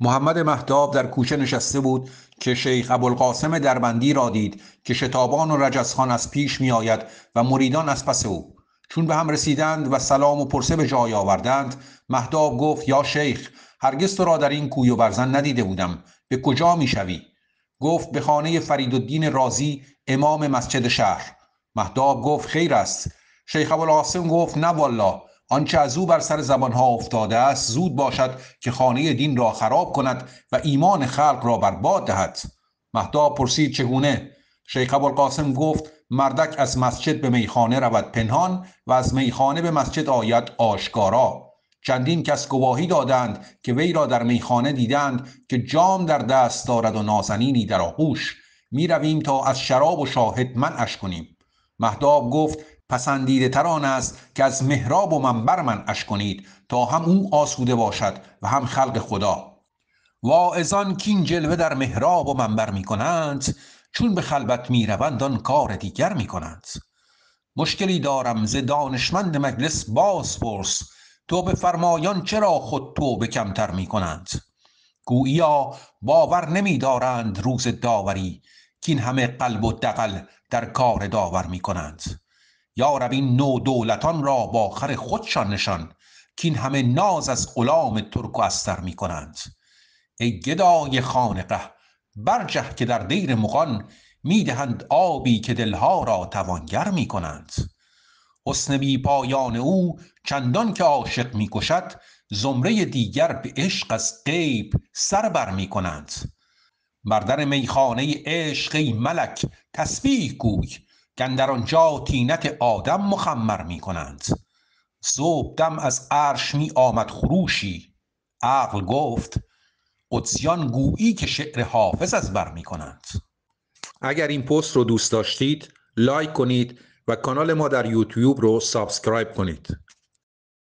محمد مهداب در کوچه نشسته بود که شیخ ابوالقاسم دربندی را دید که شتابان و رجزخان از پیش می آید و مریدان از پس او چون به هم رسیدند و سلام و پرسه به جای آوردند مهداب گفت یا شیخ هرگز تو را در این کوی و برزن ندیده بودم به کجا شوی؟ گفت به خانه فرید رازی امام مسجد شهر مهداب گفت خیر است شیخ ابوالقاسم گفت نه والله آنچه از او بر سر زبانها افتاده است زود باشد که خانه دین را خراب کند و ایمان خلق را بر دهد مهداب پرسید چگونه شیخ ابوالقاسم گفت مردک از مسجد به میخانه رود پنهان و از میخانه به مسجد آید آشکارا چندین کس گواهی دادند که وی را در میخانه دیدند که جام در دست دارد و نازنینی در آغوش می رویم تا از شراب و شاهد منعش کنیم مهداب گفت پسندیده تر آن است که از محراب و منبر منعش کنید تا هم او آسوده باشد و هم خلق خدا واعظان کین جلوه در محراب و منبر می کنند چون به خلبت می روند آن کار دیگر می کنند مشکلی دارم ز دانشمند مجلس باز تو به فرمایان چرا خود توبه کمتر می کنند گوییا باور نمی دارند روز داوری که همه قلب و دقل در کار داور می کنند یا رب این نو دولتان را با خر خودشان نشان که این همه ناز از غلام ترک و استر می کنند ای گدای خانقه برجه که در دیر مغان میدهند آبی که دلها را توانگر می کنند حسن بی پایان او چندان که عاشق می کشد زمره دیگر به عشق از غیب سر بر می کنند بر در میخانه عشق ای ملک تسبیح گوی در آنجا تینت آدم مخمر می کنند دم از عرش می آمد خروشی عقل گفت قدسیان گویی که شعر حافظ از بر می اگر این پست رو دوست داشتید لایک کنید و کانال ما در یوتیوب رو سابسکرایب کنید